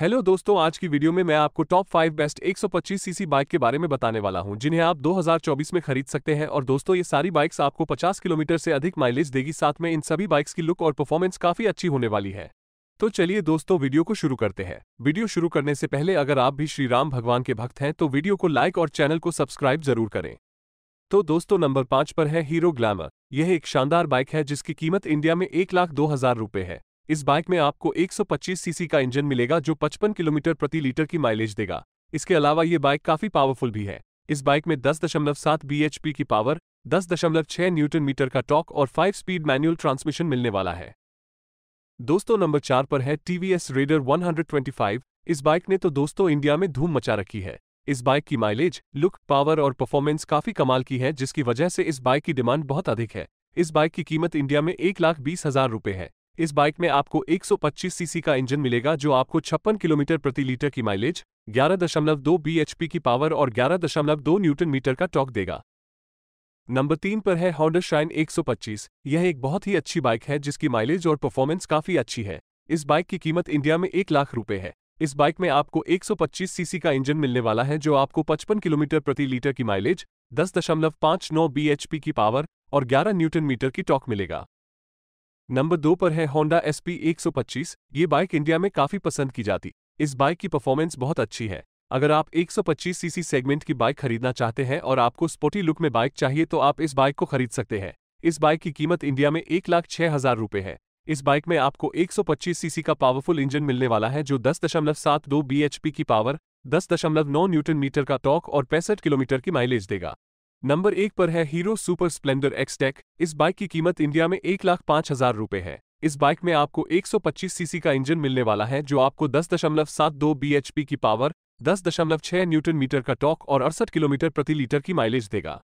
hello दोस्तों आज की वीडियो में मैं आपको टॉप 5 बेस्ट 125 सीसी बाइक के बारे में बताने वाला हूं जिन्हें आप 2024 में खरीद सकते हैं और दोस्तों ये सारी बाइक्स आपको 50 किलोमीटर से अधिक माइलेज देगी साथ में इन सभी बाइक्स की लुक और परफॉर्मेंस काफी अच्छी होने वाली है तो चलिए दोस्तों वीडियो को शुरू करते हैं वीडियो शुरू करने से पहले अगर आप भी श्री राम भगवान के भक्त हैं तो वीडियो को लाइक और चैनल को सब्सक्राइब जरूर करें तो दोस्तों नंबर पाँच पर है हीरो ग्लैमर यह एक शानदार बाइक है जिसकी कीमत इंडिया में एक लाख दो हजार रुपये है इस बाइक में आपको 125 सीसी का इंजन मिलेगा जो 55 किलोमीटर प्रति लीटर की माइलेज देगा इसके अलावा ये बाइक काफी पावरफुल भी है इस बाइक में 10.7 दशमलव की पावर 10.6 न्यूटन मीटर का टॉक और 5 स्पीड मैनुअल ट्रांसमिशन मिलने वाला है दोस्तों नंबर चार पर है टीवीएस रेडर 125 इस बाइक ने तो दोस्तों इंडिया में धूम मचा रखी है इस बाइक की माइलेज लुक पावर और परफॉर्मेंस काफी कमाल की है जिसकी वजह से इस बाइक की डिमांड बहुत अधिक है इस बाइक की कीमत इंडिया में एक लाख बीस हजार रुपये है इस बाइक में आपको 125 सीसी का इंजन मिलेगा जो आपको छप्पन किलोमीटर प्रति लीटर की माइलेज 11.2 बीएचपी की पावर और 11.2 न्यूटन मीटर का टॉक देगा नंबर तीन पर है हॉन्डा शाइन 125 यह एक बहुत ही अच्छी बाइक है जिसकी माइलेज और परफॉर्मेंस काफी अच्छी है इस बाइक की कीमत इंडिया में एक लाख रुपये है इस बाइक में आपको एक सीसी का इंजन मिलने वाला है जो आपको पचपन किलोमीटर प्रति लीटर की माइलेज दस बीएचपी की पावर और ग्यारह न्यूटन मीटर की टॉक मिलेगा नंबर दो पर है होंडा एस पी एक ये बाइक इंडिया में काफी पसंद की जाती इस बाइक की परफॉर्मेंस बहुत अच्छी है अगर आप 125 सीसी सेगमेंट की बाइक खरीदना चाहते हैं और आपको स्पोर्टी लुक में बाइक चाहिए तो आप इस बाइक को खरीद सकते हैं इस बाइक की कीमत इंडिया में एक लाख छह हजार रुपये है इस बाइक में आपको 125 सीसी का पावरफुल इंजन मिलने वाला है जो 10.72 बीएचपी की पावर 10.9 न्यूटन मीटर का टॉक और पैंसठ किलोमीटर की माइलेज देगा नंबर एक पर है हीरो सुपर स्प्लेंडर एक्सटेक इस बाइक की कीमत इंडिया में एक लाख पांच हजार रुपये है इस बाइक में आपको 125 सीसी का इंजन मिलने वाला है जो आपको 10.72 बीएचपी की पावर 10.6 न्यूटन मीटर का टॉक और अड़सठ किलोमीटर प्रति लीटर की माइलेज देगा